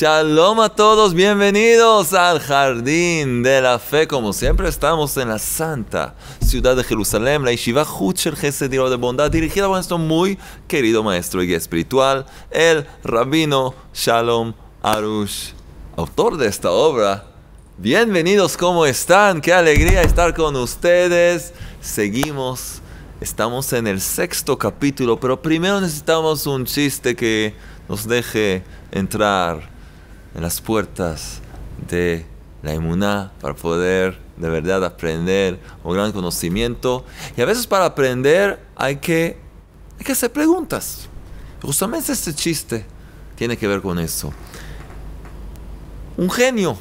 Shalom a todos, bienvenidos al Jardín de la Fe. Como siempre, estamos en la Santa Ciudad de Jerusalén, la Yeshiva Hucher jefe de Bondad, dirigida por nuestro muy querido maestro y espiritual, el Rabino Shalom Arush, autor de esta obra. Bienvenidos, ¿cómo están? Qué alegría estar con ustedes. Seguimos, estamos en el sexto capítulo, pero primero necesitamos un chiste que nos deje entrar en las puertas de la inmunidad para poder de verdad aprender un gran conocimiento. Y a veces para aprender hay que, hay que hacer preguntas. Justamente este chiste tiene que ver con eso. Un genio,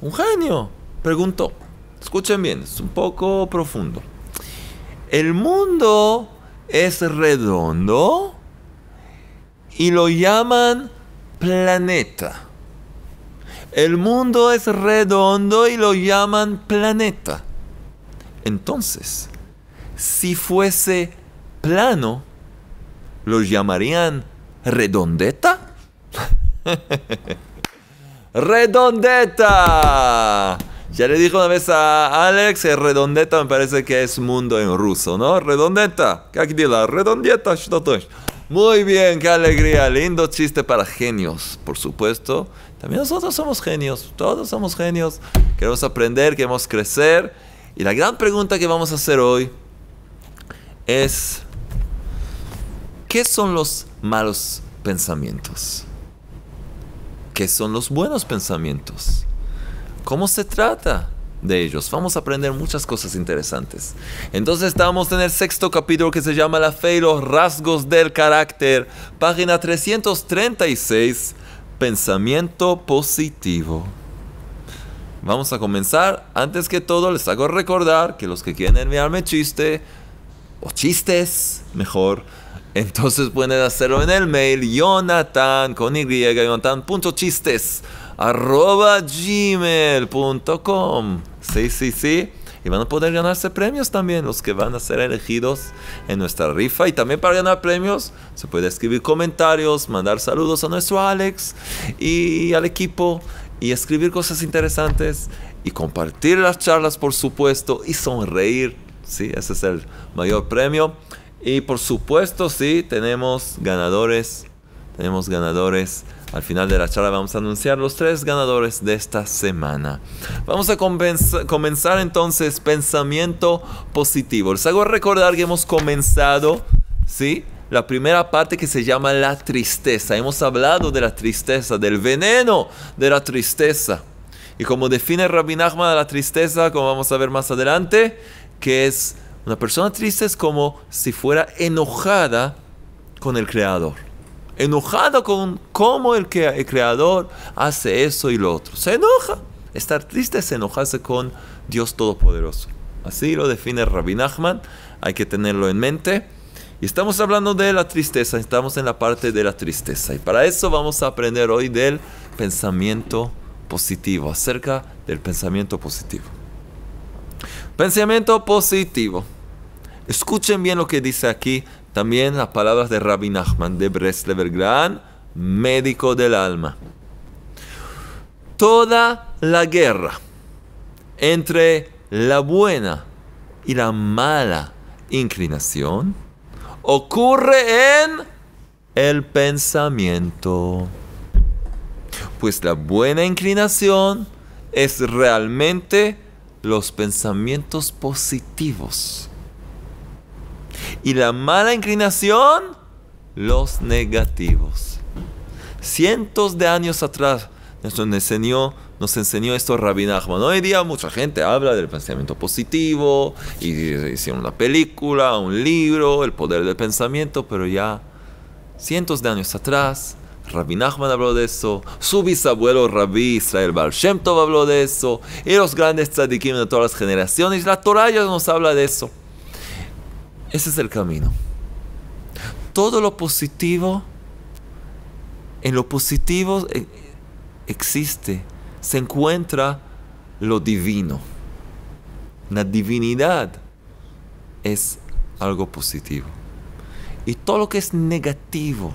un genio, preguntó. Escuchen bien, es un poco profundo. El mundo es redondo y lo llaman planeta. El mundo es redondo y lo llaman planeta. Entonces, si fuese plano, ¿lo llamarían redondeta? redondeta. Ya le dije una vez a Alex, redondeta me parece que es mundo en ruso, ¿no? Redondeta. ¿qué la Redondeta, muy bien, qué alegría. Lindo chiste para genios, por supuesto. También nosotros somos genios, todos somos genios. Queremos aprender, queremos crecer. Y la gran pregunta que vamos a hacer hoy es, ¿qué son los malos pensamientos? ¿Qué son los buenos pensamientos? ¿Cómo se trata? de ellos. Vamos a aprender muchas cosas interesantes. Entonces estamos en el sexto capítulo que se llama La fe y los rasgos del carácter. Página 336, pensamiento positivo. Vamos a comenzar. Antes que todo les hago recordar que los que quieren enviarme chiste o chistes, mejor, entonces pueden hacerlo en el mail jonathan con arroba gmail.com Sí, sí, sí. Y van a poder ganarse premios también, los que van a ser elegidos en nuestra rifa. Y también para ganar premios, se puede escribir comentarios, mandar saludos a nuestro Alex y al equipo, y escribir cosas interesantes, y compartir las charlas, por supuesto, y sonreír. Sí, ese es el mayor premio. Y por supuesto, sí, tenemos ganadores. Tenemos ganadores al final de la charla vamos a anunciar los tres ganadores de esta semana. Vamos a comenzar entonces pensamiento positivo. Les hago recordar que hemos comenzado, ¿sí? la primera parte que se llama la tristeza. Hemos hablado de la tristeza, del veneno de la tristeza. Y como define Rabinagma de la tristeza, como vamos a ver más adelante, que es una persona triste es como si fuera enojada con el Creador enojado con cómo el, que, creador hace eso y lo otro. Se enoja. Estar triste es enojarse con Dios Todopoderoso. Así lo define Rabbi Nachman, hay que tenerlo en mente. Y estamos hablando de la tristeza, estamos en la parte de la tristeza. Y para eso vamos a aprender hoy del pensamiento positivo, acerca del pensamiento positivo. Pensamiento positivo. Escuchen bien lo que dice aquí también las palabras de Rabbi Nachman de Breslever Gran, médico del alma. Toda la guerra entre la buena y la mala inclinación ocurre en el pensamiento. Pues la buena inclinación es realmente los pensamientos positivos y la mala inclinación, los negativos. Cientos de años atrás nos enseñó, nos enseñó esto Rabbi Nachman. Hoy día mucha gente habla del pensamiento positivo, y hicieron una película, un libro, el poder del pensamiento, pero ya cientos de años atrás Rabbi Nachman habló de eso, su bisabuelo Rabbi Israel Bar habló de eso, y los grandes tzadikim de todas las generaciones, la Torah ya nos habla de eso. Ese es el camino. Todo lo positivo, en lo positivo eh, existe, se encuentra lo divino. La divinidad es algo positivo. Y todo lo que es negativo,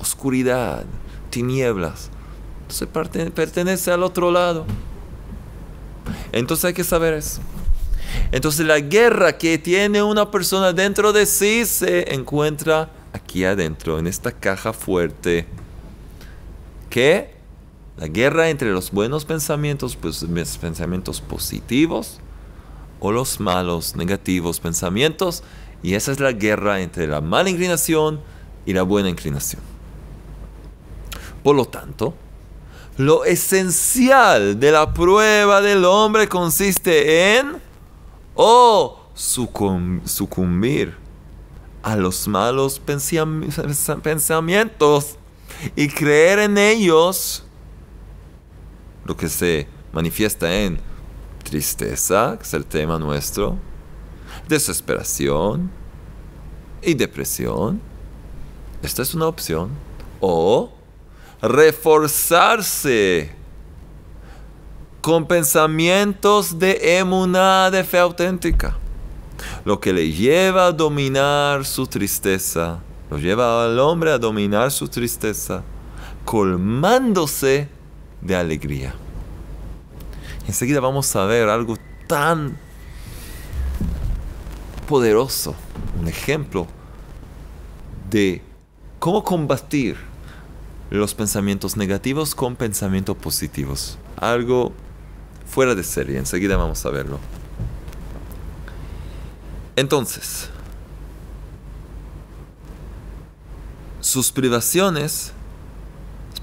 oscuridad, tinieblas, se pertenece al otro lado. Entonces hay que saber eso. Entonces la guerra que tiene una persona dentro de sí se encuentra aquí adentro, en esta caja fuerte. ¿Qué? La guerra entre los buenos pensamientos, pues pensamientos positivos, o los malos, negativos pensamientos. Y esa es la guerra entre la mala inclinación y la buena inclinación. Por lo tanto, lo esencial de la prueba del hombre consiste en o sucumbir a los malos pensamientos y creer en ellos, lo que se manifiesta en tristeza, que es el tema nuestro, desesperación y depresión. Esta es una opción. O reforzarse con pensamientos de emuná de fe auténtica, lo que le lleva a dominar su tristeza, lo lleva al hombre a dominar su tristeza, colmándose de alegría. Enseguida vamos a ver algo tan poderoso, un ejemplo de cómo combatir los pensamientos negativos con pensamientos positivos. Algo fuera de serie. Enseguida vamos a verlo. Entonces, sus privaciones,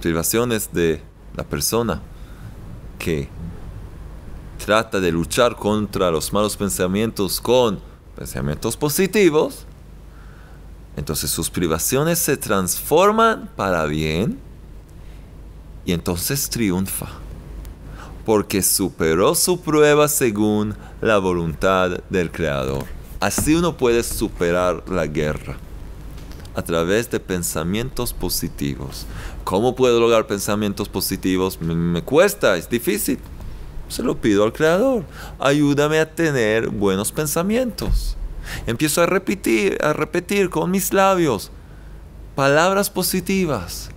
privaciones de la persona que trata de luchar contra los malos pensamientos con pensamientos positivos, entonces sus privaciones se transforman para bien y entonces triunfa porque superó su prueba según la voluntad del Creador. Así uno puede superar la guerra a través de pensamientos positivos. ¿Cómo puedo lograr pensamientos positivos? Me, cuesta, es difícil. Se lo pido al Creador. Ayúdame a tener buenos pensamientos. Empiezo a repetir, a repetir con mis labios palabras positivas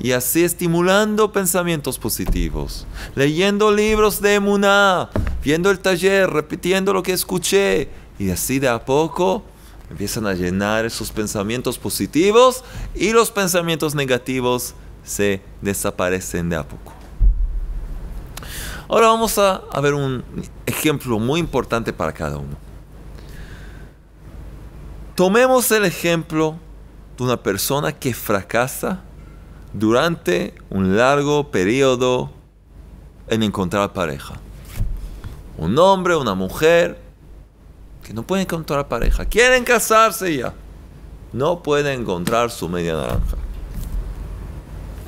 y así estimulando pensamientos positivos, leyendo libros de Muná, viendo el taller, repitiendo lo que escuché y así de a poco empiezan a llenar esos pensamientos positivos y los pensamientos negativos se desaparecen de a poco. Ahora vamos a, ver un ejemplo muy importante para cada uno. Tomemos el ejemplo de una persona que fracasa durante un largo periodo en encontrar pareja. Un hombre, una mujer, que no puede encontrar pareja. Quieren casarse ya. No puede encontrar su media naranja.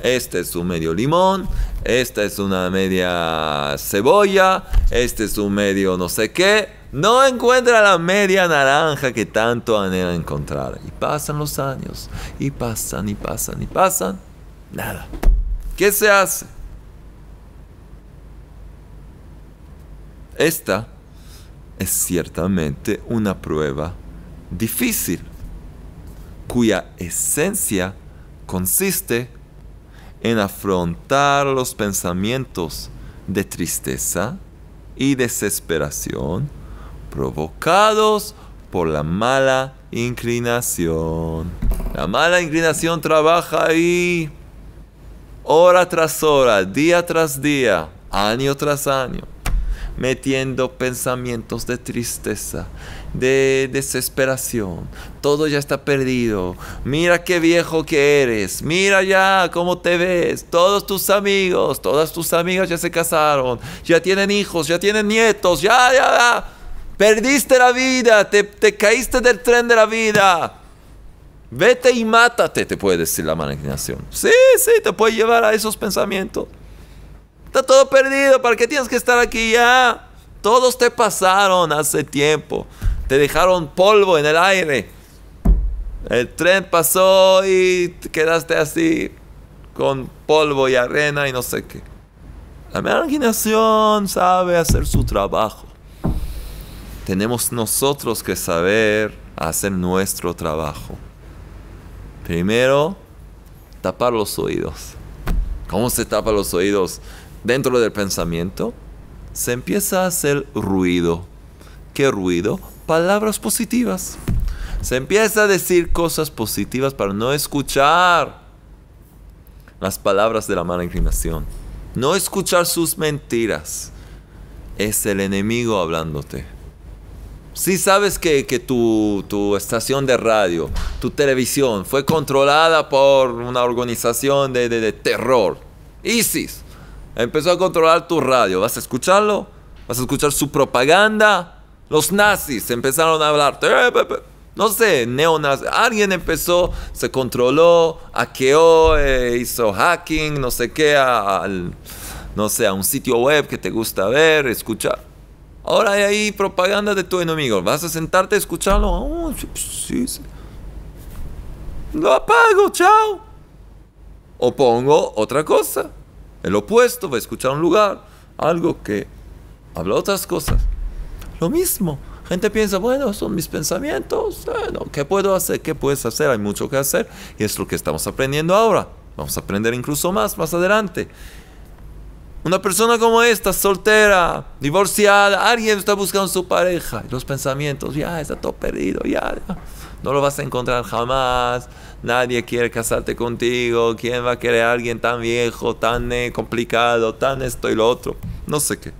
Este es su medio limón, esta es una media cebolla, este es un medio no sé qué. No encuentra la media naranja que tanto anhela encontrar. Y pasan los años, y pasan, y pasan, y pasan Nada. ¿Qué se hace? Esta es ciertamente una prueba difícil, cuya esencia consiste en afrontar los pensamientos de tristeza y desesperación provocados por la mala inclinación. La mala inclinación trabaja ahí hora tras hora, día tras día, año tras año, metiendo pensamientos de tristeza, de desesperación. Todo ya está perdido. Mira qué viejo que eres. Mira ya cómo te ves. Todos tus amigos, todas tus amigas ya se casaron, ya tienen hijos, ya tienen nietos, ya, ya, ya. Perdiste la vida, te, te caíste del tren de la vida. Vete y mátate, te puede decir la malignación. Sí, sí, te puede llevar a esos pensamientos. Está todo perdido, ¿para qué tienes que estar aquí ya? Todos te pasaron hace tiempo. Te dejaron polvo en el aire. El tren pasó y quedaste así con polvo y arena y no sé qué. La malignación sabe hacer su trabajo. Tenemos nosotros que saber hacer nuestro trabajo. Primero, tapar los oídos. ¿Cómo se tapa los oídos? Dentro del pensamiento se empieza a hacer ruido. ¿Qué ruido? Palabras positivas. Se empieza a decir cosas positivas para no escuchar las palabras de la mala inclinación. No escuchar sus mentiras. Es el enemigo hablándote. Si sabes que, tu, estación de radio, tu televisión fue controlada por una organización de, de, terror, ISIS, empezó a controlar tu radio, ¿vas a escucharlo? ¿Vas a escuchar su propaganda? Los nazis empezaron a hablar, eh, eh, eh, no sé, neonazis, alguien empezó, se controló, hackeó, hizo hacking, no sé qué, al, no sé, a un sitio web que te gusta ver, escuchar Ahora hay ahí propaganda de tu enemigo. ¿Vas a sentarte a escucharlo? Ah, pues, lo apago, chao. O pongo otra cosa. El opuesto, voy a escuchar un lugar. Algo que habla otras cosas. Lo mismo. Gente piensa, bueno, son mis pensamientos. Bueno, ¿qué puedo hacer? ¿Qué puedes hacer? Hay mucho que hacer. Y es lo que estamos aprendiendo ahora. Vamos a aprender incluso más más adelante. Una persona como esta, soltera, divorciada, alguien está buscando su pareja. Los pensamientos, ya está todo perdido, ya, No lo vas a encontrar jamás. Nadie quiere casarte contigo. ¿Quién va a querer a alguien tan viejo, tan eh, complicado, tan esto y lo otro? No sé qué.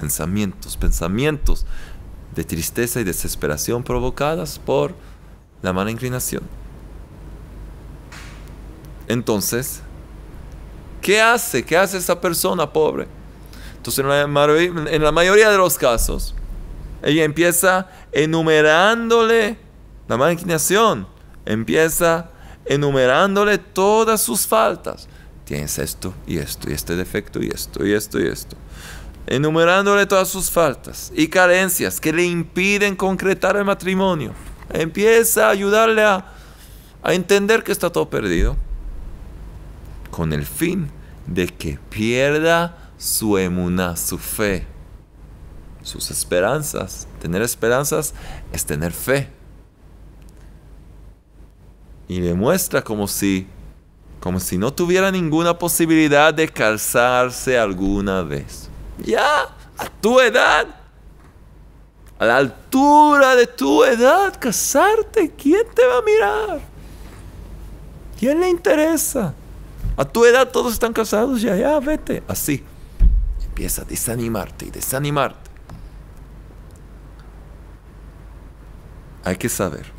Pensamientos, pensamientos de tristeza y desesperación provocadas por la mala inclinación. Entonces, ¿Qué hace? ¿Qué hace esa persona pobre? Entonces, en la, mayoría de los casos, ella empieza enumerándole la maquinación, empieza enumerándole todas sus faltas. Tienes esto y esto y este defecto y esto y esto y esto. Enumerándole todas sus faltas y carencias que le impiden concretar el matrimonio. Empieza a ayudarle a entender que está todo perdido con el fin de que pierda su emuna, su fe, sus esperanzas. Tener esperanzas es tener fe. Y le muestra como si, como si no tuviera ninguna posibilidad de calzarse alguna vez. Ya, a tu edad, a la altura de tu edad, casarte, ¿quién te va a mirar? ¿Quién le interesa? A tu edad todos están casados, ya, ya, vete. Así. Empieza a desanimarte y desanimarte. Hay que saber.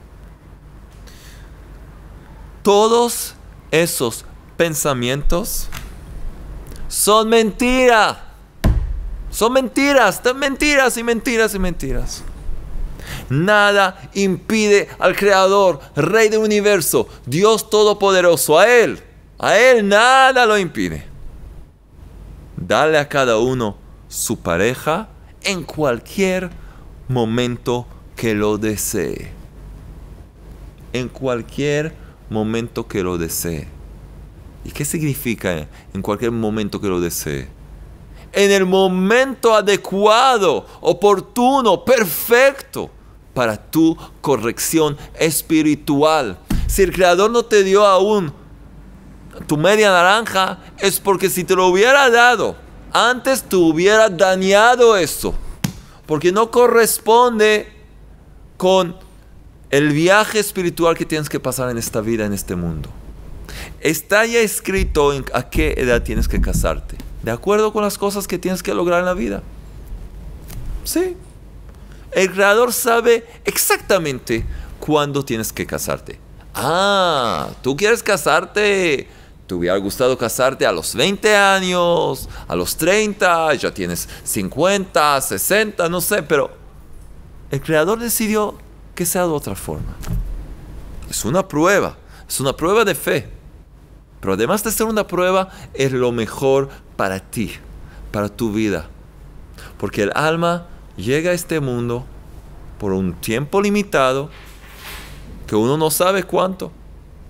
Todos esos pensamientos son mentira. Son mentiras, Son mentiras y mentiras y mentiras. Nada impide al Creador, Rey del universo, Dios Todopoderoso, a Él a él nada lo impide. Dale a cada uno su pareja en cualquier momento que lo desee. En cualquier momento que lo desee. ¿Y qué significa en cualquier momento que lo desee? En el momento adecuado, oportuno, perfecto para tu corrección espiritual. Si el Creador no te dio aún tu media naranja es porque si te lo hubiera dado antes te hubiera dañado eso... Porque no corresponde con el viaje espiritual que tienes que pasar en esta vida, en este mundo. Está ya escrito en a qué edad tienes que casarte. De acuerdo con las cosas que tienes que lograr en la vida. Sí. El creador sabe exactamente cuándo tienes que casarte. Ah, tú quieres casarte te hubiera gustado casarte a los 20 años, a los 30, ya tienes 50, 60, no sé, pero el creador decidió que sea de otra forma. Es una prueba, es una prueba de fe. Pero además de ser una prueba, es lo mejor para ti, para tu vida. Porque el alma llega a este mundo por un tiempo limitado que uno no sabe cuánto,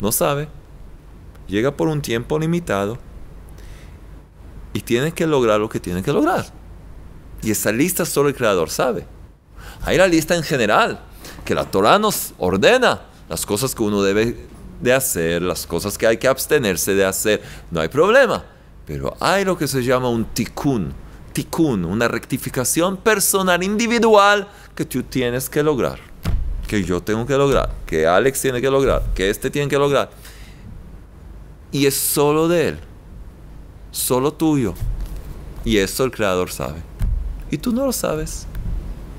no sabe llega por un tiempo limitado y tiene que lograr lo que tiene que lograr. Y esa lista solo el creador sabe. Hay la lista en general, que la Torah nos ordena las cosas que uno debe de hacer, las cosas que hay que abstenerse de hacer, no hay problema. Pero hay lo que se llama un tikkun, tikkun, una rectificación personal, individual, que tú tienes que lograr, que yo tengo que lograr, que Alex tiene que lograr, que este tiene que lograr. Y es solo de Él, solo tuyo. Y eso el Creador sabe. Y tú no lo sabes.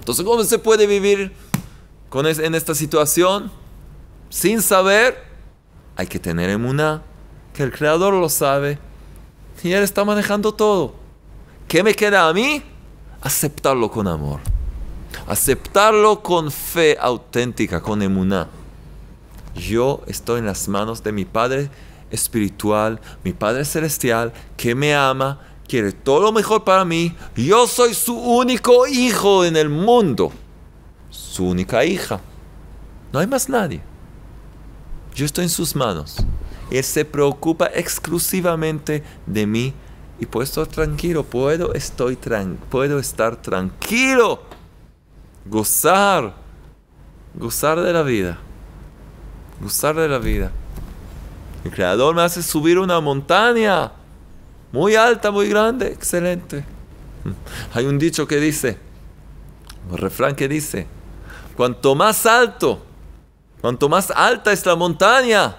Entonces, ¿cómo se puede vivir con en esta situación sin saber? Hay que tener emuná. que el Creador lo sabe. Y Él está manejando todo. ¿Qué me queda a mí? Aceptarlo con amor. Aceptarlo con fe auténtica, con emuná. Yo estoy en las manos de mi Padre espiritual, mi Padre Celestial, que me ama, quiere todo lo mejor para mí. Yo soy su único hijo en el mundo. Su única hija. No hay más nadie. Yo estoy en sus manos. Él se preocupa exclusivamente de mí y puedo estar tranquilo, puedo, estoy puedo estar tranquilo, gozar, gozar de la vida, gozar de la vida. El creador me hace subir una montaña muy alta, muy grande, excelente. Mm. Hay un dicho que dice, un refrán que dice, cuanto más alto, cuanto más alta es la montaña,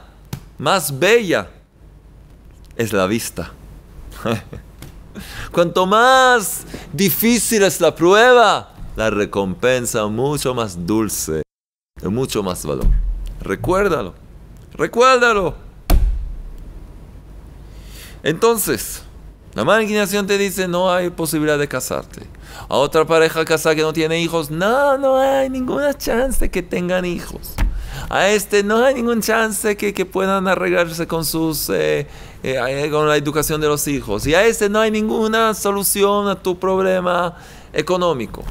más bella es la vista. cuanto más difícil es la prueba, la recompensa mucho más dulce, de mucho más valor. Recuérdalo, recuérdalo. Entonces, la malignación te dice no hay posibilidad de casarte. A otra pareja casada que no tiene hijos, no, no hay ninguna chance que tengan hijos. A este no hay ninguna chance que, que puedan arreglarse con sus eh, eh, con la educación de los hijos. Y a este no hay ninguna solución a tu problema económico.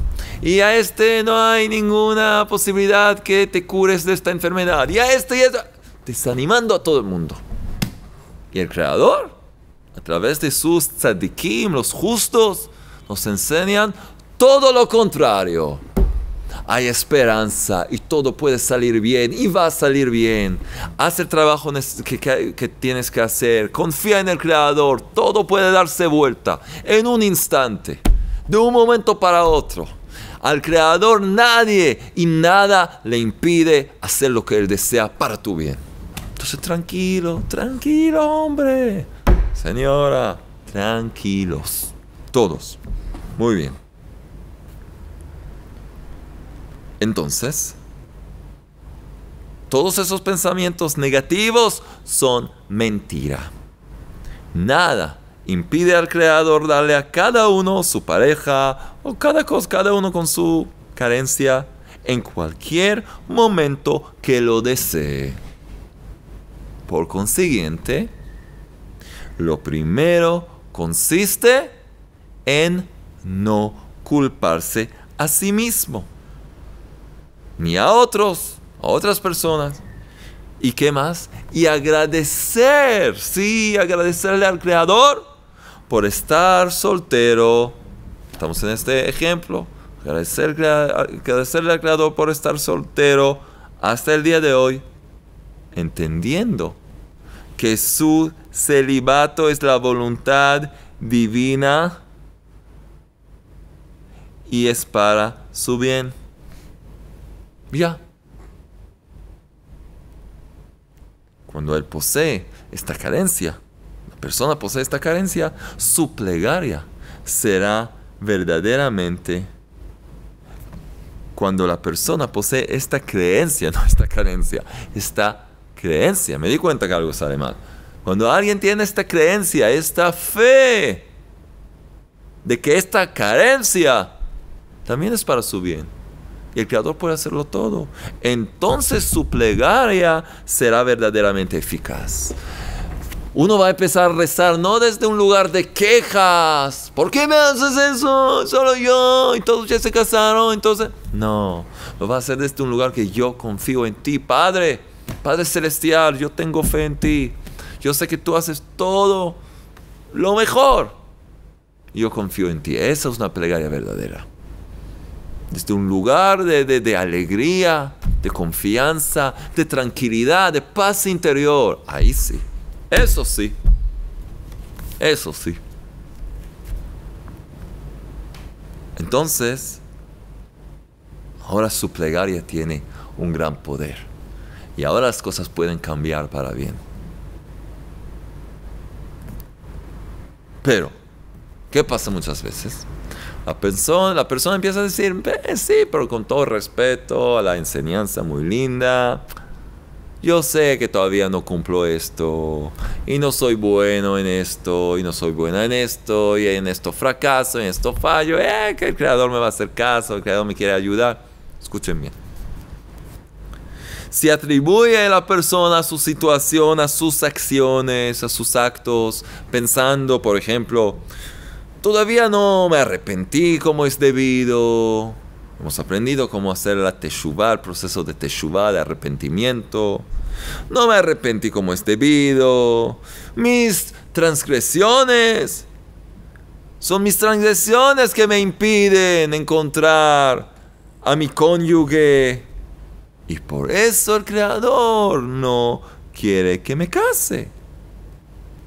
Y a este no hay ninguna posibilidad que te cures de esta enfermedad. Y a este y a este, desanimando a todo el mundo. Y el creador a través de sus tzadikim, los justos, nos enseñan todo lo contrario. Hay esperanza y todo puede salir bien y va a salir bien. Haz el trabajo que, que tienes que hacer. Confía en el Creador. Todo puede darse vuelta en un instante, de un momento para otro. Al Creador nadie y nada le impide hacer lo que Él desea para tu bien. Entonces tranquilo, tranquilo hombre. Señora, tranquilos. Todos. Muy bien. Entonces, todos esos pensamientos negativos son mentira. Nada impide al Creador darle a cada uno su pareja o cada cosa, cada uno con su carencia en cualquier momento que lo desee. Por consiguiente, lo primero consiste en no culparse a sí mismo, ni a otros, a otras personas. ¿Y qué más? Y agradecer, sí, agradecerle al Creador por estar soltero. Estamos en este ejemplo. Agradecerle, al Creador por estar soltero hasta el día de hoy, entendiendo que su celibato es la voluntad divina y es para su bien. Ya. Cuando él posee esta carencia, la persona posee esta carencia, su plegaria será verdaderamente cuando la persona posee esta creencia, no esta carencia, esta creencia. Me di cuenta que algo sale mal. Cuando alguien tiene esta creencia, esta fe, de que esta carencia también es para su bien. Y el Creador puede hacerlo todo. Entonces su plegaria será verdaderamente eficaz. Uno va a empezar a rezar no desde un lugar de quejas. ¿Por qué me haces eso? Solo yo. Y todos ya se casaron. Entonces... No. Lo va a hacer desde un lugar que yo confío en ti, Padre. Padre Celestial, yo tengo fe en ti. Yo sé que tú haces todo lo mejor. Yo confío en ti. Esa es una plegaria verdadera. Desde un lugar de, alegría, de confianza, de tranquilidad, de paz interior. Ahí sí. Eso sí. Eso sí. Entonces, ahora su plegaria tiene un gran poder. Y ahora las cosas pueden cambiar para bien. Pero, ¿qué pasa muchas veces? La persona, la persona empieza a decir, sí, pero con todo respeto, a la enseñanza muy linda, yo sé que todavía no cumplo esto, y no soy bueno en esto, y no soy buena en esto, y en esto fracaso, en esto fallo, eh, que el creador me va a hacer caso, el creador me quiere ayudar. Escuchen bien se atribuye la persona a su situación, a sus acciones, a sus actos, pensando, por ejemplo, todavía no me arrepentí como es debido. Hemos aprendido cómo hacer la teshuva, el proceso de teshuva, de arrepentimiento. No me arrepentí como es debido. Mis transgresiones son mis transgresiones que me impiden encontrar a mi cónyuge y por eso el Creador no quiere que me case.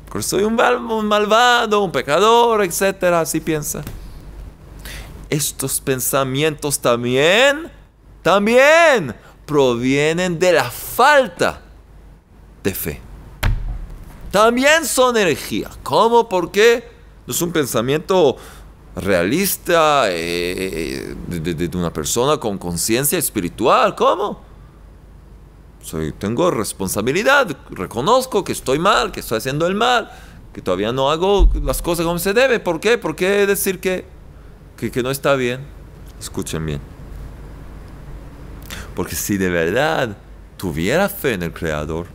Porque soy un, malvado, un pecador, etc. Así piensa. Estos pensamientos también, también provienen de la falta de fe. También son energía. ¿Cómo? ¿Por qué? No es un pensamiento realista eh, eh, eh, de, de, una persona con conciencia espiritual. ¿Cómo? soy, tengo responsabilidad, reconozco que estoy mal, que estoy haciendo el mal, que todavía no hago las cosas como se debe. ¿Por qué? ¿Por qué decir que, que, que no está bien? Escuchen bien. Porque si de verdad tuviera fe en el Creador,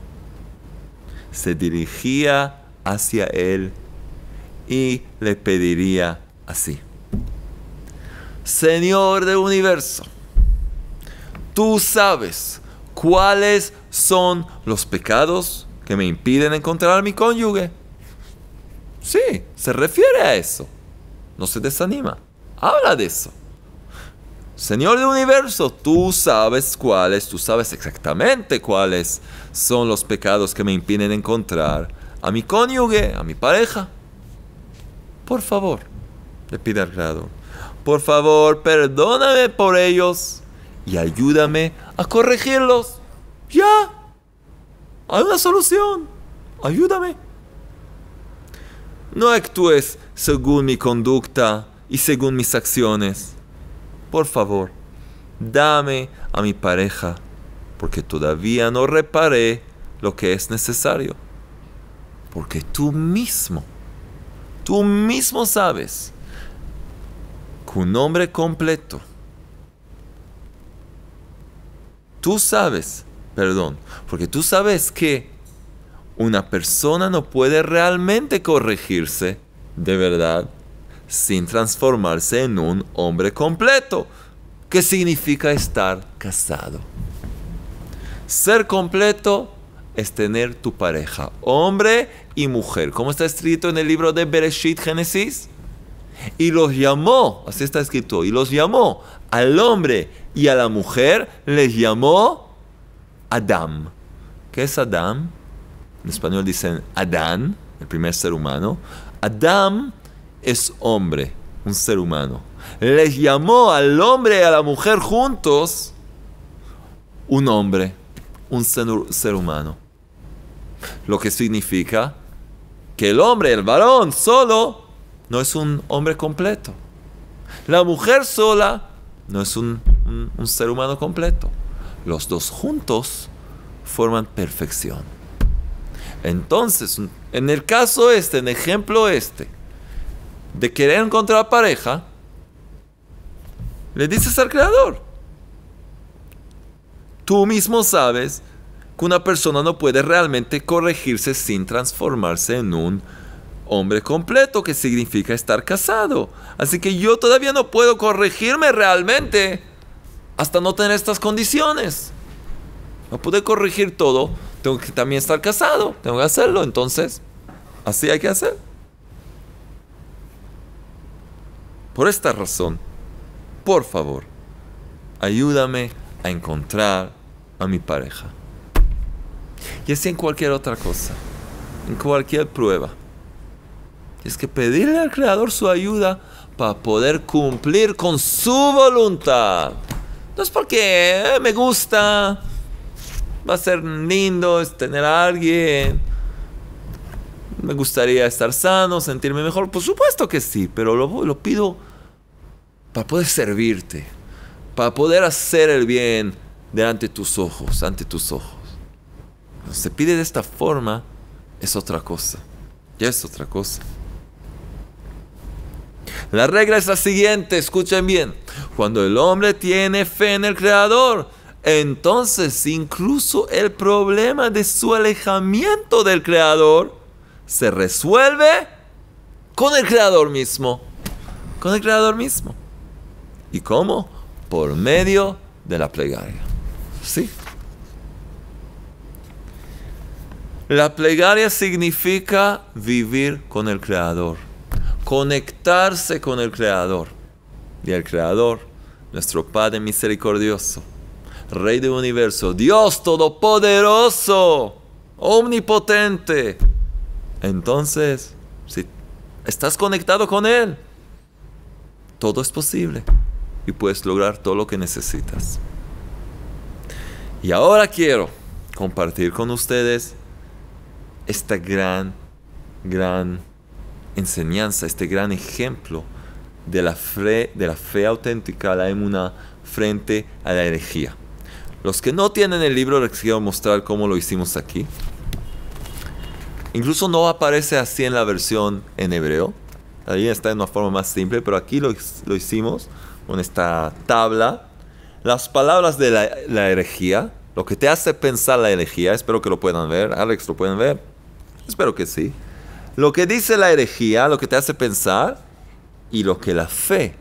se dirigía hacia Él y le pediría así. Señor del universo, tú sabes ¿Cuáles son los pecados que me impiden encontrar a mi cónyuge? Sí, se refiere a eso. No se desanima. Habla de eso. Señor del universo, tú sabes cuáles, tú sabes exactamente cuáles son los pecados que me impiden encontrar a mi cónyuge, a mi pareja. Por favor, le pide al grado, por favor, perdóname por ellos y ayúdame a corregirlos. Ya, hay una solución. Ayúdame. No actúes según mi conducta y según mis acciones. Por favor, dame a mi pareja, porque todavía no reparé lo que es necesario. Porque tú mismo, tú mismo sabes que un hombre completo Tú sabes, perdón, porque tú sabes que una persona no puede realmente corregirse de verdad sin transformarse en un hombre completo, que significa estar casado. Ser completo es tener tu pareja, hombre y mujer, como está escrito en el libro de Bereshit Génesis. Y los llamó, así está escrito, y los llamó al hombre y a la mujer les llamó Adam. ¿Qué es Adam? En español dicen Adán, el primer ser humano. Adam es hombre, un ser humano. Les llamó al hombre y a la mujer juntos un hombre, un ser humano. Lo que significa que el hombre, el varón solo, no es un hombre completo. La mujer sola no es un un, ser humano completo. Los dos juntos forman perfección. Entonces, en el caso este, en el ejemplo este, de querer encontrar pareja, le dices al creador, tú mismo sabes que una persona no puede realmente corregirse sin transformarse en un hombre completo, que significa estar casado. Así que yo todavía no puedo corregirme realmente hasta no tener estas condiciones. No pude corregir todo, tengo que también estar casado, tengo que hacerlo, entonces así hay que hacer. Por esta razón, por favor, ayúdame a encontrar a mi pareja. Y así en cualquier otra cosa, en cualquier prueba. Es que pedirle al Creador su ayuda para poder cumplir con su voluntad. No es porque eh, me gusta, va a ser lindo tener a alguien, me gustaría estar sano, sentirme mejor. Por supuesto que sí, pero lo, pido para poder servirte, para poder hacer el bien delante de tus ojos, ante tus ojos. Cuando se pide de esta forma, es otra cosa. Ya es otra cosa. La regla es la siguiente, escuchen bien. Cuando el hombre tiene fe en el Creador, entonces incluso el problema de su alejamiento del Creador se resuelve con el Creador mismo. Con el Creador mismo. ¿Y cómo? Por medio de la plegaria. ¿Sí? La plegaria significa vivir con el Creador conectarse con el Creador. Y el Creador, nuestro Padre misericordioso, Rey del universo, Dios todopoderoso, omnipotente. Entonces, si estás conectado con Él, todo es posible y puedes lograr todo lo que necesitas. Y ahora quiero compartir con ustedes esta gran, gran enseñanza, este gran ejemplo de la fe, de la fe auténtica, la emuna, frente a la herejía. Los que no tienen el libro les quiero mostrar cómo lo hicimos aquí. Incluso no aparece así en la versión en hebreo. Ahí está en una forma más simple, pero aquí lo, lo hicimos con esta tabla. Las palabras de la, la, herejía, lo que te hace pensar la herejía, espero que lo puedan ver. Alex, ¿lo pueden ver? Espero que sí. Lo que dice la herejía, lo que te hace pensar, y lo que la fe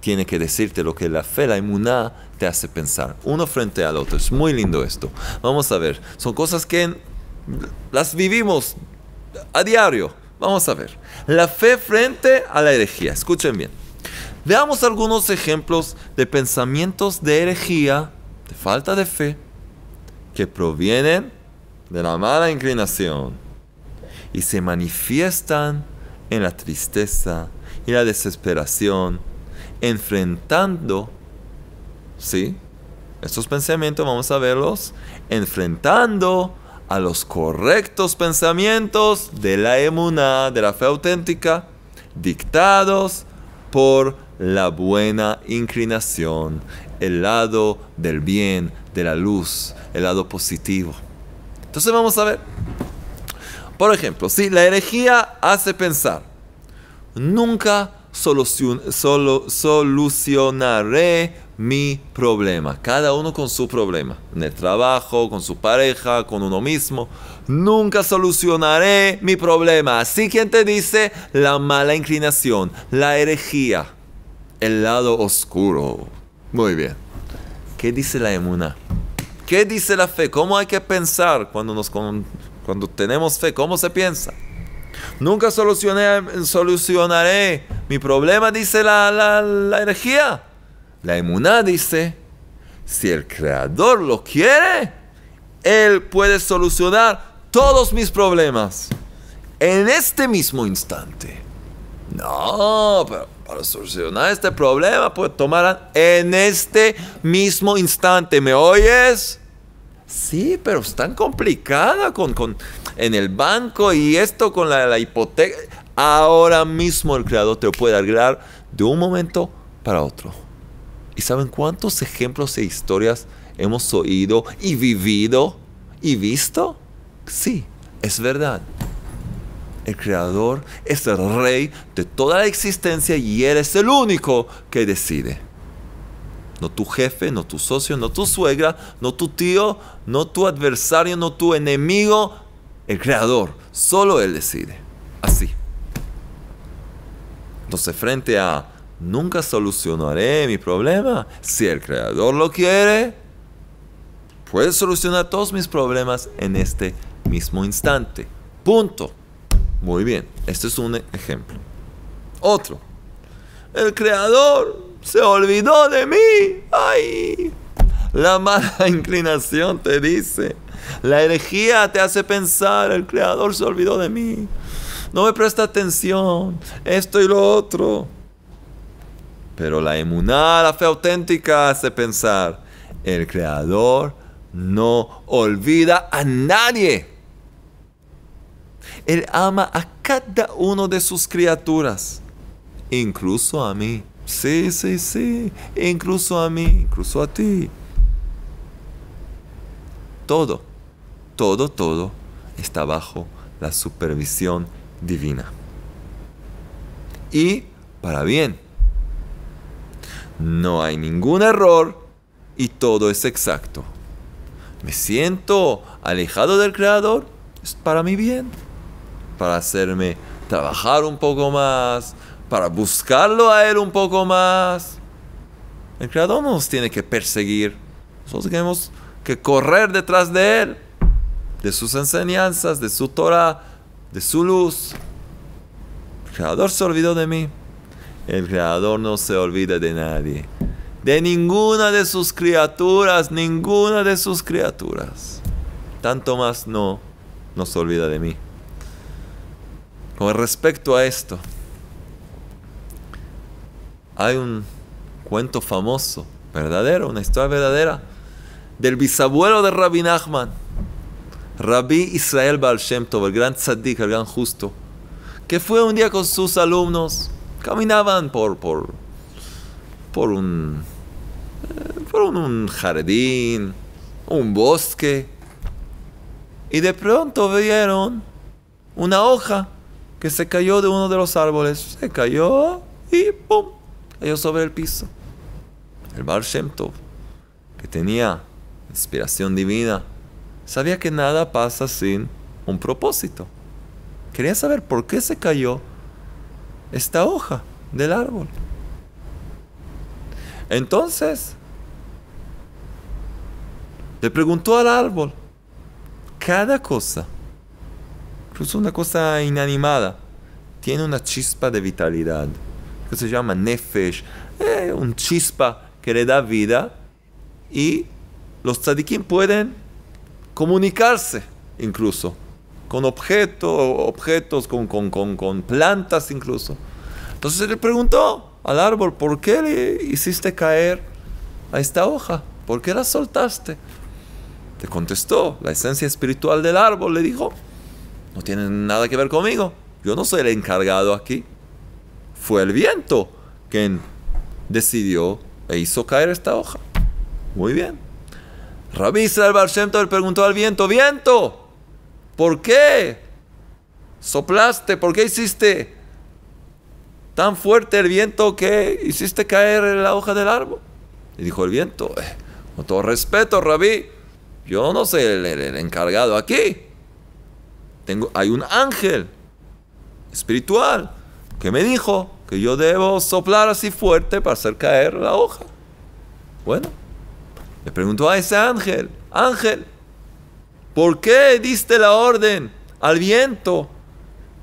tiene que decirte, lo que la fe, la inmunidad, te hace pensar, uno frente al otro. Es muy lindo esto. Vamos a ver, son cosas que las vivimos a diario. Vamos a ver, la fe frente a la herejía. Escuchen bien. Veamos algunos ejemplos de pensamientos de herejía, de falta de fe, que provienen de la mala inclinación y se manifiestan en la tristeza y la desesperación, enfrentando, ¿sí? Estos pensamientos vamos a verlos enfrentando a los correctos pensamientos de la emuna, de la fe auténtica, dictados por la buena inclinación, el lado del bien, de la luz, el lado positivo. Entonces vamos a ver por ejemplo, si la herejía hace pensar, nunca solucionaré mi problema. Cada uno con su problema. En el trabajo, con su pareja, con uno mismo. Nunca solucionaré mi problema. Así quien te dice la mala inclinación, la herejía, el lado oscuro. Muy bien. ¿Qué dice la emuna? ¿Qué dice la fe? ¿Cómo hay que pensar cuando nos con cuando tenemos fe, ¿cómo se piensa? Nunca solucioné, solucionaré mi problema, dice la, la energía. La inmunidad dice, si el creador lo quiere, él puede solucionar todos mis problemas en este mismo instante. No, pero para solucionar este problema, pues tomar en este mismo instante. ¿Me oyes? Sí, pero es tan complicada con, con, en el banco y esto con la, hipoteca. Ahora mismo el creador te puede arreglar de un momento para otro. ¿Y saben cuántos ejemplos e historias hemos oído y vivido y visto? Sí, es verdad. El creador es el rey de toda la existencia y eres el único que decide no tu jefe, no tu socio, no tu suegra, no tu tío, no tu adversario, no tu enemigo, el creador. Solo Él decide. Así. Entonces, frente a nunca solucionaré mi problema, si el creador lo quiere, puede solucionar todos mis problemas en este mismo instante. Punto. Muy bien, este es un ejemplo. Otro. El creador se olvidó de mí. ¡Ay! La mala inclinación te dice. La herejía te hace pensar, el Creador se olvidó de mí. No me presta atención, esto y lo otro. Pero la emunada la fe auténtica, hace pensar, el Creador no olvida a nadie. Él ama a cada uno de sus criaturas, incluso a mí. Sí, sí, sí. E incluso a mí, incluso a ti. Todo, todo, todo está bajo la supervisión divina. Y para bien. No hay ningún error y todo es exacto. Me siento alejado del Creador, es para mi bien, para hacerme trabajar un poco más, para buscarlo a Él un poco más. El Creador nos tiene que perseguir. Nosotros tenemos que correr detrás de Él, de sus enseñanzas, de su Torah, de su luz. El Creador se olvidó de mí. El Creador no se olvida de nadie. De ninguna de sus criaturas, ninguna de sus criaturas. Tanto más no, no se olvida de mí. Con respecto a esto, hay un cuento famoso, verdadero, una historia verdadera, del bisabuelo de Rabbi Nachman, Rabbi Israel Baal Shem Tov, el gran tzaddik, el gran justo, que fue un día con sus alumnos, caminaban por, por, por un, eh, por un jardín, un bosque, y de pronto vieron una hoja que se cayó de uno de los árboles, se cayó y ¡pum! cayó sobre el piso. El Bar Shem Tov, que tenía inspiración divina, sabía que nada pasa sin un propósito. Quería saber por qué se cayó esta hoja del árbol. Entonces, le preguntó al árbol, cada cosa, incluso una cosa inanimada, tiene una chispa de vitalidad que se llama Nefesh, eh, un chispa que le da vida, y los tzadikim pueden comunicarse incluso con objetos, objetos con, con, con, con, plantas incluso. Entonces él le preguntó al árbol, ¿por qué le hiciste caer a esta hoja? ¿Por qué la soltaste? Te contestó, la esencia espiritual del árbol le dijo, no tiene nada que ver conmigo, yo no soy el encargado aquí fue el viento quien decidió e hizo caer esta hoja. Muy bien. Rabí Israel Bar preguntó al viento, viento, ¿por qué soplaste? ¿Por qué hiciste tan fuerte el viento que hiciste caer la hoja del árbol? Y dijo el viento, eh, con todo respeto, Rabí, yo no soy el, encargado aquí. Tengo, hay un ángel espiritual que me dijo que yo debo soplar así fuerte para hacer caer la hoja. Bueno, le preguntó a ese ángel, ángel, ¿por qué diste la orden al viento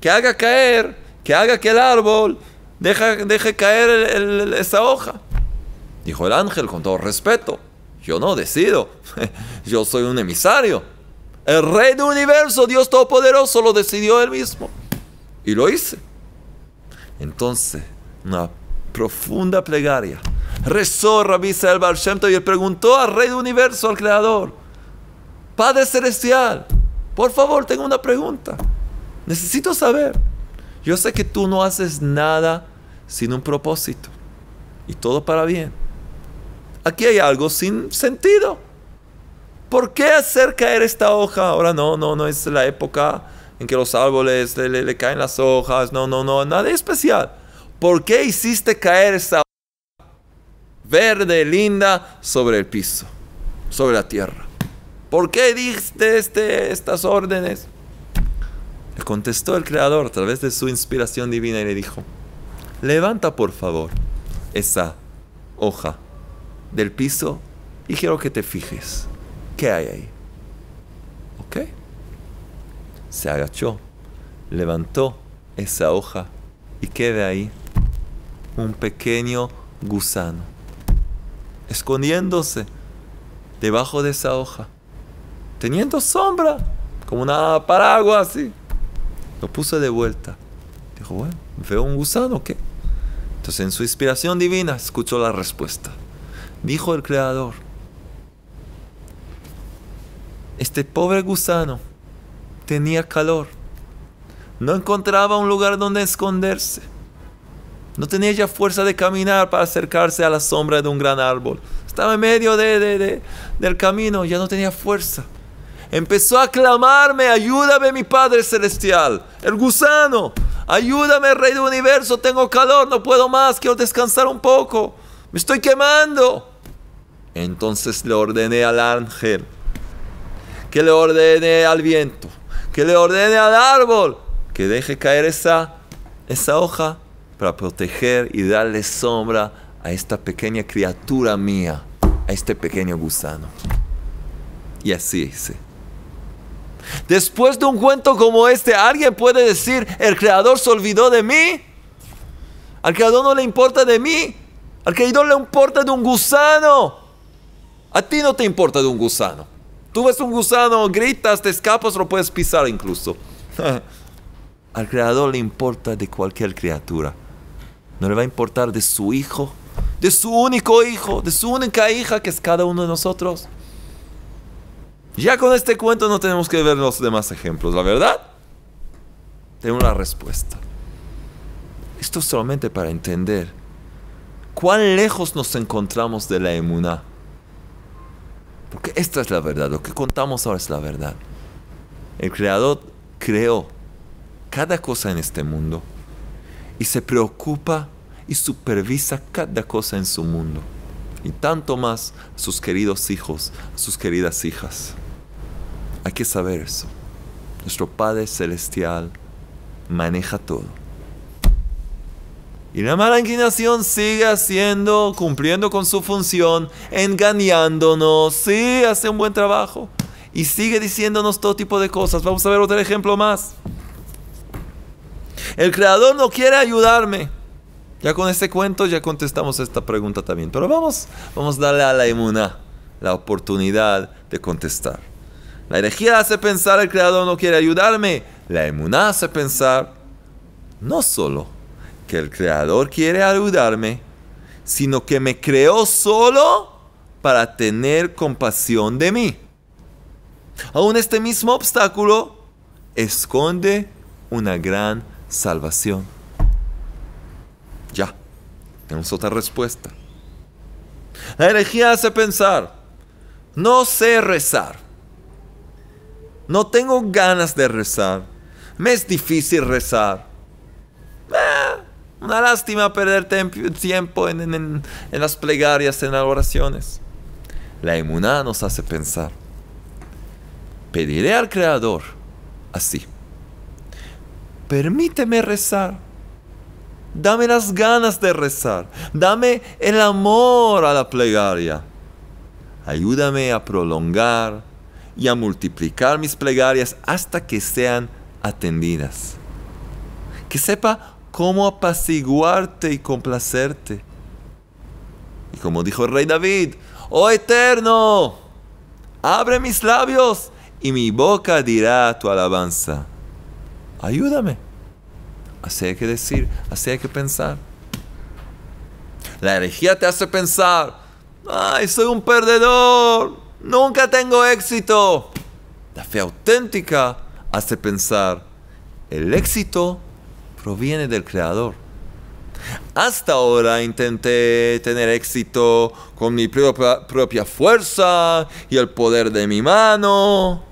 que haga caer, que haga que el árbol deje, deje caer esa hoja? Dijo el ángel con todo respeto, yo no decido, yo soy un emisario. El rey del universo, Dios Todopoderoso, lo decidió él mismo. Y lo hice. Entonces, una profunda plegaria. Rezó Rabbi el Bar y él preguntó al Rey del Universo, al Creador, Padre Celestial, por favor, tengo una pregunta. Necesito saber. Yo sé que tú no haces nada sin un propósito y todo para bien. Aquí hay algo sin sentido. ¿Por qué hacer caer esta hoja? Ahora no, no, no es la época en que los árboles le, caen las hojas, no, no, no, nada especial. ¿Por qué hiciste caer esa hoja verde, linda, sobre el piso, sobre la tierra? ¿Por qué diste este, estas órdenes? Le contestó el Creador a través de su inspiración divina y le dijo, levanta por favor esa hoja del piso y quiero que te fijes qué hay ahí. ¿Ok? se agachó, levantó esa hoja y quedó ahí un pequeño gusano, escondiéndose debajo de esa hoja, teniendo sombra, como una paraguas así. Lo puso de vuelta. Dijo, bueno, veo un gusano, ¿qué? Entonces en su inspiración divina escuchó la respuesta. Dijo el Creador, este pobre gusano Tenía calor. No encontraba un lugar donde esconderse. No tenía ya fuerza de caminar para acercarse a la sombra de un gran árbol. Estaba en medio de, del camino, ya no tenía fuerza. Empezó a clamarme, ayúdame mi Padre Celestial, el gusano, ayúdame Rey del Universo, tengo calor, no puedo más, quiero descansar un poco, me estoy quemando. Entonces le ordené al ángel, que le ordené al viento, que le ordene al árbol que deje caer esa, esa hoja para proteger y darle sombra a esta pequeña criatura mía, a este pequeño gusano. Y así hice. Después de un cuento como este, ¿alguien puede decir, el creador se olvidó de mí? ¿Al creador no le importa de mí? ¿Al creador le importa de un gusano? A ti no te importa de un gusano. Tú ves un gusano, gritas, te escapas, lo puedes pisar incluso. Al creador le importa de cualquier criatura. No le va a importar de su hijo, de su único hijo, de su única hija que es cada uno de nosotros. Ya con este cuento no tenemos que ver los demás ejemplos, la verdad. Tengo una respuesta. Esto es solamente para entender cuán lejos nos encontramos de la emuná. Porque esta es la verdad, lo que contamos ahora es la verdad. El Creador creó cada cosa en este mundo y se preocupa y supervisa cada cosa en su mundo. Y tanto más sus queridos hijos, sus queridas hijas. Hay que saber eso. Nuestro Padre Celestial maneja todo. Y la mala inclinación sigue haciendo, cumpliendo con su función, engañándonos. Sí, hace un buen trabajo. Y sigue diciéndonos todo tipo de cosas. Vamos a ver otro ejemplo más. El creador no quiere ayudarme. Ya con este cuento ya contestamos esta pregunta también. Pero vamos, vamos a darle a la emuna la oportunidad de contestar. La herejía hace pensar el creador no quiere ayudarme. La emuná hace pensar no solo que el Creador quiere ayudarme, sino que me creó solo para tener compasión de mí. Aún este mismo obstáculo esconde una gran salvación. Ya, tenemos otra respuesta. La herejía hace pensar, no sé rezar, no tengo ganas de rezar, me es difícil rezar. Ah, una lástima perder tiempo en, en, en las plegarias, en las oraciones. La emuná nos hace pensar. Pediré al Creador así. Permíteme rezar. Dame las ganas de rezar. Dame el amor a la plegaria. Ayúdame a prolongar y a multiplicar mis plegarias hasta que sean atendidas. Que sepa cómo apaciguarte y complacerte. Y como dijo el rey David, oh eterno, abre mis labios y mi boca dirá tu alabanza. Ayúdame. Así hay que decir, así hay que pensar. La herejía te hace pensar, ay, soy un perdedor, nunca tengo éxito. La fe auténtica hace pensar, el éxito proviene del Creador. Hasta ahora intenté tener éxito con mi propia, fuerza y el poder de mi mano.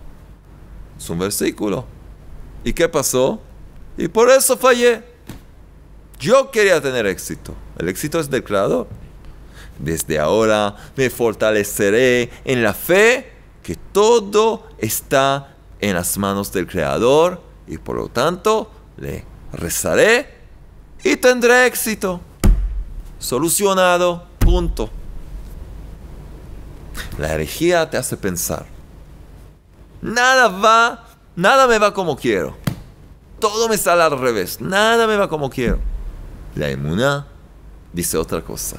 Es un versículo. ¿Y qué pasó? Y por eso fallé. Yo quería tener éxito. El éxito es del Creador. Desde ahora me fortaleceré en la fe que todo está en las manos del Creador y por lo tanto le rezaré y tendré éxito. Solucionado, punto. La herejía te hace pensar. Nada va, nada me va como quiero. Todo me sale al revés, nada me va como quiero. La emuna dice otra cosa.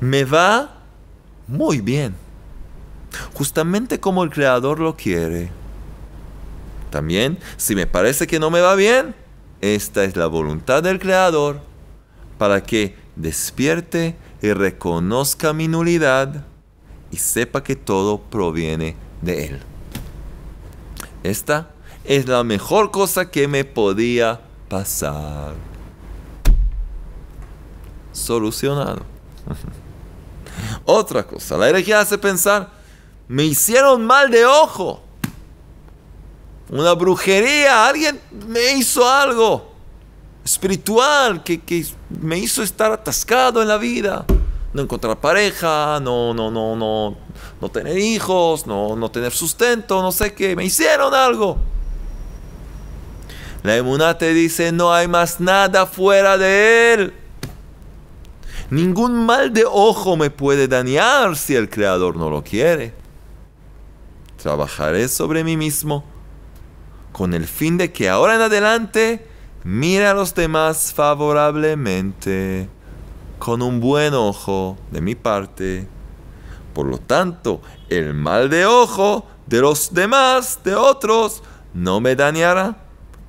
Me va muy bien, justamente como el creador lo quiere. También, si me parece que no me va bien, esta es la voluntad del Creador para que despierte y reconozca mi nulidad y sepa que todo proviene de Él. Esta es la mejor cosa que me podía pasar. Solucionado. Otra cosa, la herejía hace pensar, me hicieron mal de ojo una brujería, alguien me hizo algo espiritual que, me hizo estar atascado en la vida. No encontrar pareja, no, no, no, no, no tener hijos, no, tener sustento, no sé qué, me hicieron algo. La emuná te dice, no hay más nada fuera de él. Ningún mal de ojo me puede dañar si el creador no lo quiere. Trabajaré sobre mí mismo con el fin de que ahora en adelante mire a los demás favorablemente, con un buen ojo de mi parte. Por lo tanto, el mal de ojo de los demás, de otros, no me dañará,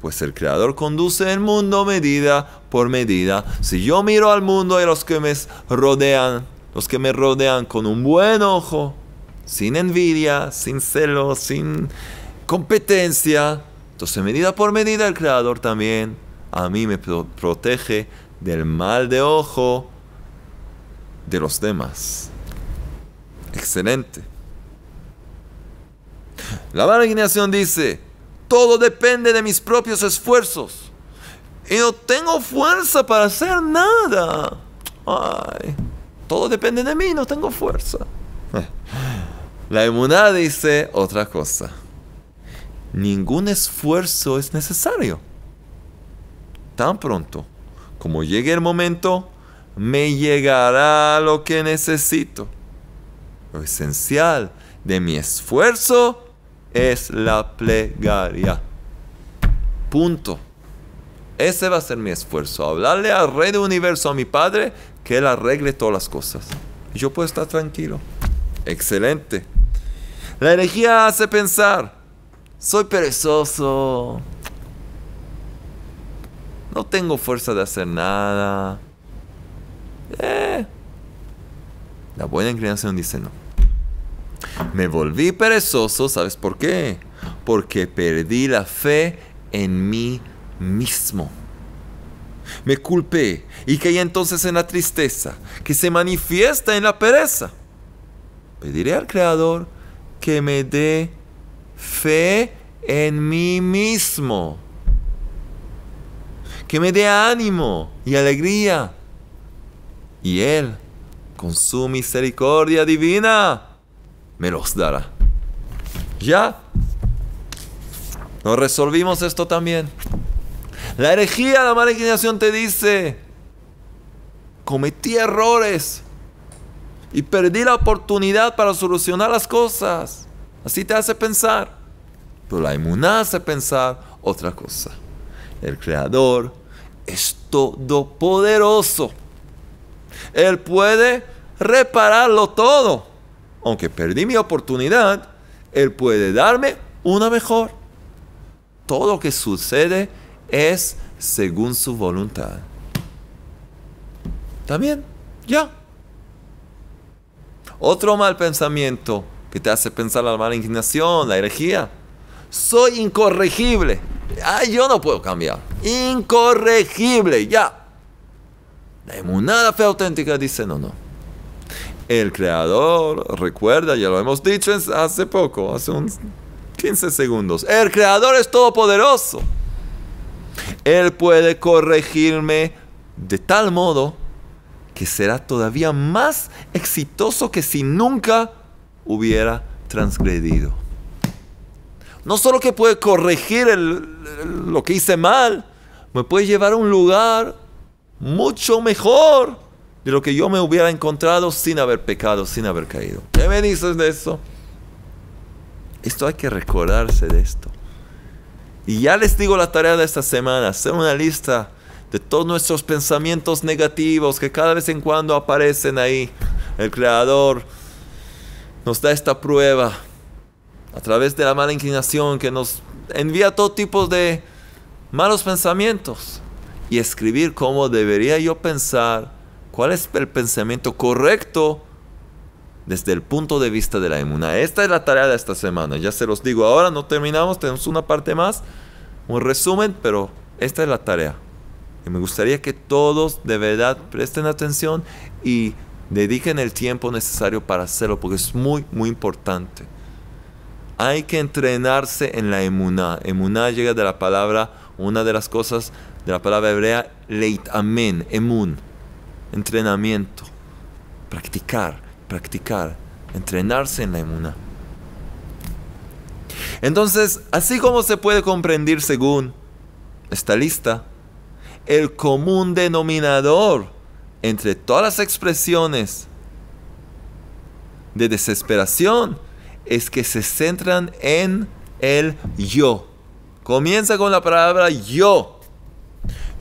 pues el Creador conduce el mundo medida por medida. Si yo miro al mundo y los que me rodean, los que me rodean con un buen ojo, sin envidia, sin celo, sin competencia, entonces, medida por medida, el Creador también a mí me protege del mal de ojo de los demás. Excelente. La mala dice, todo depende de mis propios esfuerzos. Y no tengo fuerza para hacer nada. Ay, todo depende de mí, no tengo fuerza. La inmunidad dice otra cosa ningún esfuerzo es necesario. Tan pronto como llegue el momento, me llegará lo que necesito. Lo esencial de mi esfuerzo es la plegaria. Punto. Ese va a ser mi esfuerzo. Hablarle al rey del universo, a mi padre, que él arregle todas las cosas. Y yo puedo estar tranquilo. Excelente. La energía hace pensar. Soy perezoso. No tengo fuerza de hacer nada. Eh. La buena inclinación dice no. Me volví perezoso, ¿sabes por qué? Porque perdí la fe en mí mismo. Me culpé y caí entonces en la tristeza que se manifiesta en la pereza. Pediré al Creador que me dé fe en mí mismo. Que me dé ánimo y alegría. Y Él, con su misericordia divina, me los dará. Ya, nos resolvimos esto también. La herejía, la mala te dice, cometí errores y perdí la oportunidad para solucionar las cosas. Así te hace pensar. Pero la inmunidad hace pensar otra cosa. El Creador es todopoderoso. Él puede repararlo todo. Aunque perdí mi oportunidad, Él puede darme una mejor. Todo lo que sucede es según su voluntad. También, ya. Otro mal pensamiento que te hace pensar la mala indignación, la herejía. Soy incorregible. Ah, yo no puedo cambiar. Incorregible, ya. La emunada fe auténtica dice, no, no. El creador, recuerda, ya lo hemos dicho hace poco, hace unos 15 segundos. El creador es todopoderoso. Él puede corregirme de tal modo que será todavía más exitoso que si nunca hubiera transgredido. No solo que puede corregir lo que hice mal, me puede llevar a un lugar mucho mejor de lo que yo me hubiera encontrado sin haber pecado, sin haber caído. ¿Qué me dices de eso? Esto hay que recordarse de esto. Y ya les digo la tarea de esta semana, hacer una lista de todos nuestros pensamientos negativos que cada vez en cuando aparecen ahí. El Creador nos da esta prueba a través de la mala inclinación que nos envía todo tipo de malos pensamientos y escribir cómo debería yo pensar, cuál es el pensamiento correcto desde el punto de vista de la inmunidad. Esta es la tarea de esta semana, ya se los digo ahora, no terminamos, tenemos una parte más, un resumen, pero esta es la tarea. Y me gustaría que todos de verdad presten atención y Dediquen el tiempo necesario para hacerlo porque es muy, muy importante. Hay que entrenarse en la emuná. Emuná llega de la palabra, una de las cosas de la palabra hebrea, leit amén, emun. Entrenamiento. Practicar, practicar. Entrenarse en la emuná. Entonces, así como se puede comprender según esta lista, el común denominador entre todas las expresiones de desesperación es que se centran en el yo. Comienza con la palabra yo.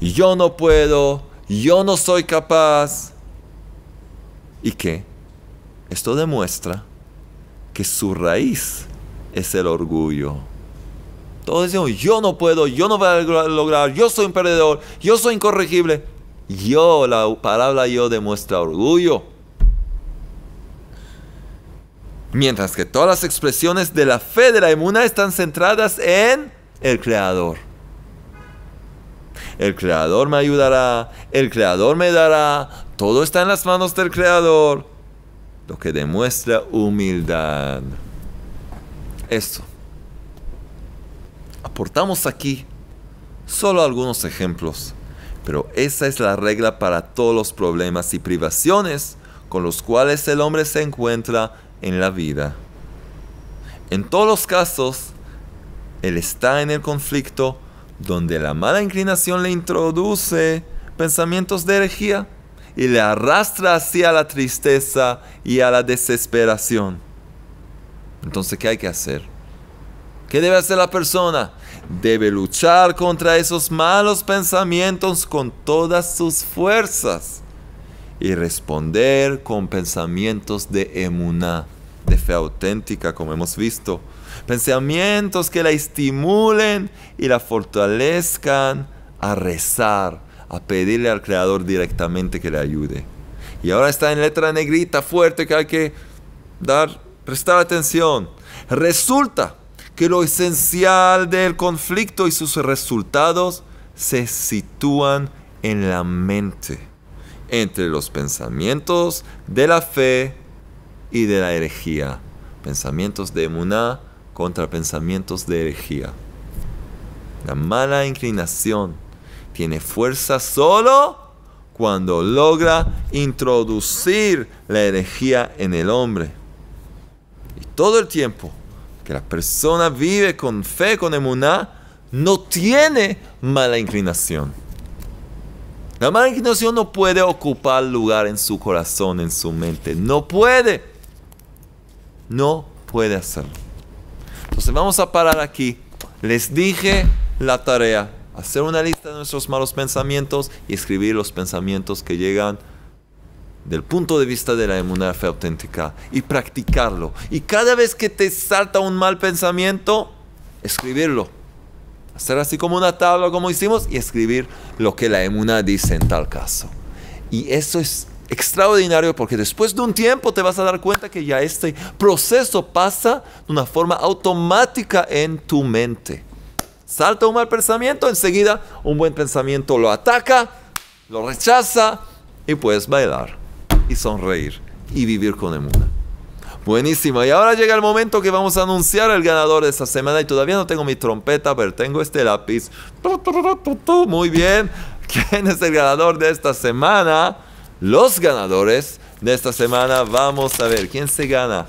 Yo no puedo, yo no soy capaz. ¿Y qué? Esto demuestra que su raíz es el orgullo. Todos decimos, yo no puedo, yo no voy a lograr, yo soy un perdedor, yo soy incorregible yo, la palabra yo demuestra orgullo. Mientras que todas las expresiones de la fe de la emuna están centradas en el Creador. El Creador me ayudará, el Creador me dará, todo está en las manos del Creador. Lo que demuestra humildad. Esto. Aportamos aquí solo algunos ejemplos pero esa es la regla para todos los problemas y privaciones con los cuales el hombre se encuentra en la vida. En todos los casos, él está en el conflicto donde la mala inclinación le introduce pensamientos de herejía y le arrastra hacia la tristeza y a la desesperación. Entonces, ¿qué hay que hacer? ¿Qué debe hacer la persona? debe luchar contra esos malos pensamientos con todas sus fuerzas y responder con pensamientos de emuná, de fe auténtica, como hemos visto. Pensamientos que la estimulen y la fortalezcan a rezar, a pedirle al Creador directamente que le ayude. Y ahora está en letra negrita fuerte que hay que dar, prestar atención. Resulta que lo esencial del conflicto y sus resultados se sitúan en la mente, entre los pensamientos de la fe y de la herejía, pensamientos de Muná contra pensamientos de herejía. La mala inclinación tiene fuerza solo cuando logra introducir la herejía en el hombre. Y todo el tiempo que la persona vive con fe, con emuná, no tiene mala inclinación. La mala inclinación no puede ocupar lugar en su corazón, en su mente. No puede. No puede hacerlo. Entonces vamos a parar aquí. Les dije la tarea. Hacer una lista de nuestros malos pensamientos y escribir los pensamientos que llegan del punto de vista de la Emuná fe auténtica y practicarlo. Y cada vez que te salta un mal pensamiento, escribirlo. Hacer así como una tabla, como hicimos, y escribir lo que la emuna dice en tal caso. Y eso es extraordinario porque después de un tiempo te vas a dar cuenta que ya este proceso pasa de una forma automática en tu mente. Salta un mal pensamiento, enseguida un buen pensamiento lo ataca, lo rechaza y puedes bailar sonreír y vivir con emuna. Buenísimo. Y ahora llega el momento que vamos a anunciar el ganador de esta semana. Y todavía no tengo mi trompeta, pero tengo este lápiz. Muy bien. ¿Quién es el ganador de esta semana? Los ganadores de esta semana. Vamos a ver. ¿Quién se gana?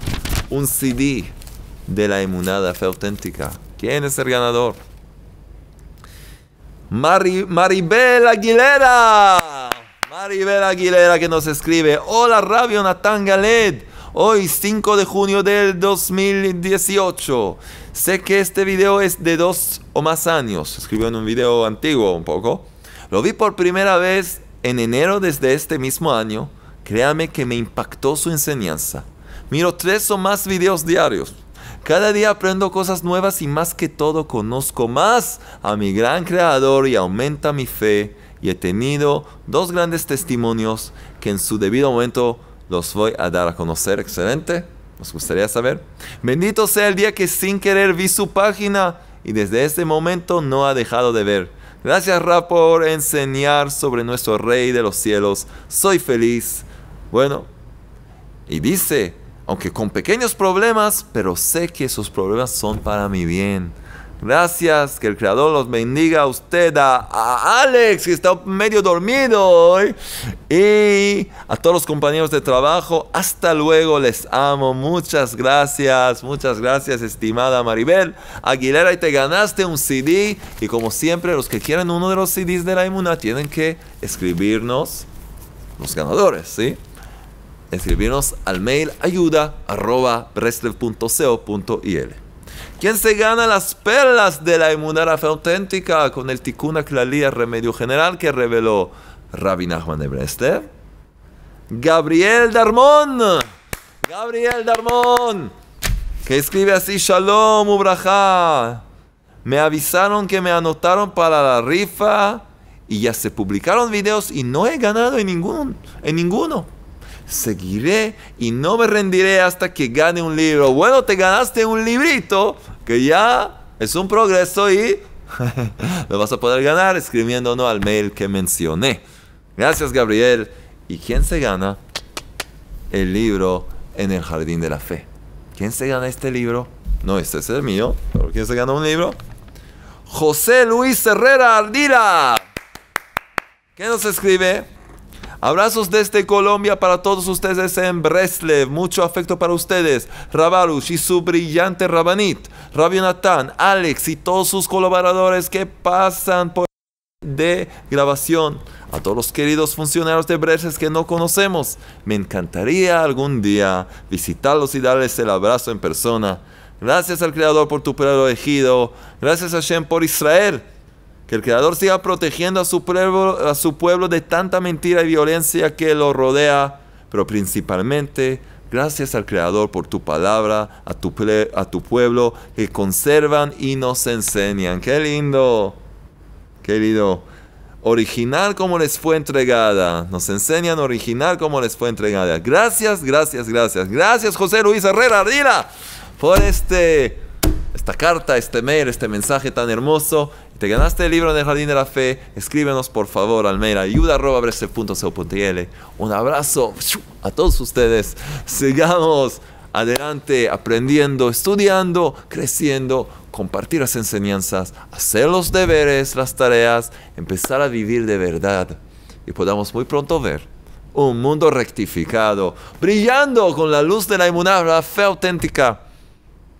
Un CD de la Emunada fe auténtica. ¿Quién es el ganador? Mari, Maribel Aguilera. Maribel Aguilera que nos escribe, hola Rabio Natán Galet, hoy 5 de junio del 2018. Sé que este video es de dos o más años, escribió en un video antiguo un poco. Lo vi por primera vez en enero desde este mismo año. Créame que me impactó su enseñanza. Miro tres o más videos diarios. Cada día aprendo cosas nuevas y más que todo conozco más a mi gran creador y aumenta mi fe y he tenido dos grandes testimonios que en su debido momento los voy a dar a conocer. Excelente. Nos gustaría saber. Bendito sea el día que sin querer vi su página y desde ese momento no ha dejado de ver. Gracias Ra por enseñar sobre nuestro Rey de los cielos. Soy feliz. Bueno, y dice, aunque con pequeños problemas, pero sé que esos problemas son para mi bien. Gracias, que el Creador los bendiga a usted, a, Alex, que está medio dormido hoy, y a todos los compañeros de trabajo. Hasta luego, les amo. Muchas gracias, muchas gracias, estimada Maribel Aguilera. Y te ganaste un CD. Y como siempre, los que quieren uno de los CDs de la Imuna, tienen que escribirnos los ganadores, ¿sí? Escribirnos al mail ayuda arroba .co ¿Quién se gana las perlas de la inmunidad fe auténtica con el Tikkun Klali, remedio general que reveló Rabbi Nachman de Brester? Gabriel Darmón. Gabriel Darmón. Que escribe así, Shalom Ubraja. Me avisaron que me anotaron para la rifa y ya se publicaron videos y no he ganado en, ningún, en ninguno seguiré y no me rendiré hasta que gane un libro. Bueno, te ganaste un librito que ya es un progreso y lo vas a poder ganar Escribiéndonos al mail que mencioné. Gracias, Gabriel. ¿Y quién se gana el libro en el jardín de la fe? ¿Quién se gana este libro? No, este es el mío. ¿Pero ¿Quién se gana un libro? José Luis Herrera Ardila. ¿Qué nos escribe? Abrazos desde Colombia para todos ustedes en Breslev. Mucho afecto para ustedes. Rabarush y su brillante Rabanit, Rabio Alex y todos sus colaboradores que pasan por de grabación. A todos los queridos funcionarios de Breslev que no conocemos, me encantaría algún día visitarlos y darles el abrazo en persona. Gracias al Creador por tu pueblo elegido. Gracias a Shem por Israel que el Creador siga protegiendo a su, pueblo, a su pueblo de tanta mentira y violencia que lo rodea, pero principalmente gracias al Creador por tu palabra, a tu, a tu pueblo, que conservan y nos enseñan. ¡Qué lindo! Querido, original como les fue entregada. Nos enseñan original como les fue entregada. Gracias, gracias, gracias. Gracias, José Luis Herrera Ardila, por este, esta carta, este mail, este mensaje tan hermoso te ganaste el libro de Jardín de la Fe, escríbenos por favor, al ayuda arroba Un abrazo a todos ustedes. Sigamos adelante aprendiendo, estudiando, creciendo, compartir las enseñanzas, hacer los deberes, las tareas, empezar a vivir de verdad y podamos muy pronto ver un mundo rectificado, brillando con la luz de la inmunidad, la fe auténtica.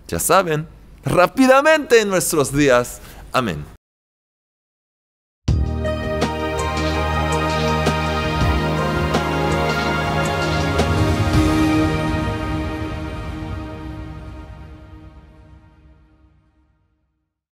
Ya saben, rápidamente en nuestros días. Amén.